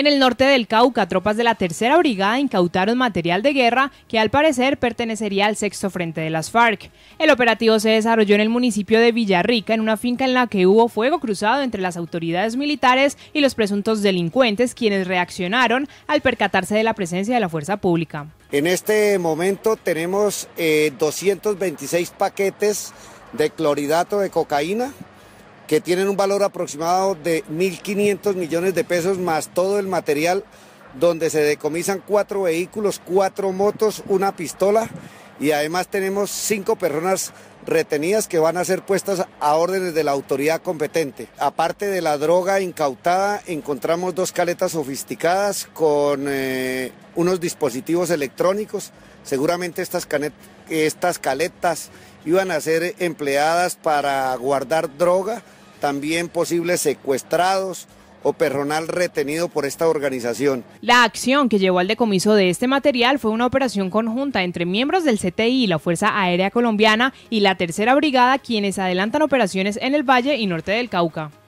En el norte del Cauca, tropas de la Tercera Brigada incautaron material de guerra que al parecer pertenecería al sexto frente de las FARC. El operativo se desarrolló en el municipio de Villarrica, en una finca en la que hubo fuego cruzado entre las autoridades militares y los presuntos delincuentes, quienes reaccionaron al percatarse de la presencia de la fuerza pública. En este momento tenemos 226 eh, paquetes de cloridato de cocaína, que tienen un valor aproximado de 1.500 millones de pesos más todo el material donde se decomisan cuatro vehículos, cuatro motos, una pistola y además tenemos cinco personas retenidas que van a ser puestas a órdenes de la autoridad competente. Aparte de la droga incautada, encontramos dos caletas sofisticadas con eh, unos dispositivos electrónicos. Seguramente estas, estas caletas iban a ser empleadas para guardar droga también posibles secuestrados o personal retenido por esta organización. La acción que llevó al decomiso de este material fue una operación conjunta entre miembros del CTI, la Fuerza Aérea Colombiana y la Tercera Brigada, quienes adelantan operaciones en el Valle y Norte del Cauca.